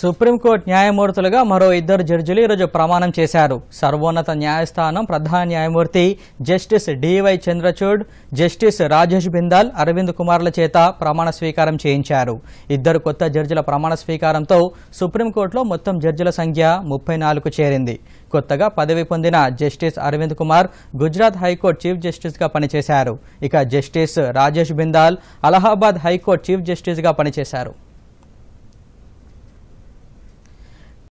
supreme court న్యాయమూర్తులుగా మరో ఇద్దరు జడ్జిలు ఈరోజు ప్రమాణం చేశారు సర్వోన్నత న్యాయస్థానం ప్రధాన న్యాయమూర్తి justice D Y Chandrachud justice Rajesh Bindal Arvind కుమార్ల చేత ప్రమాణ స్వీకారం చేయించారు ఇద్దరు కొత్త జడ్జిల ప్రమాణ స్వీకారంతో సుప్రీంకోర్టులో మొత్తం జడ్జిల సంఖ్య ముప్పై నాలుగు చేరింది కొత్తగా పదవి పొందిన justice Arvind Kumar Gujarat high court chief జస్టిస్గా పనిచేశారు ఇక justice Rajesh Bindal Allahabad high court chief జస్టిస్గా పనిచేశారు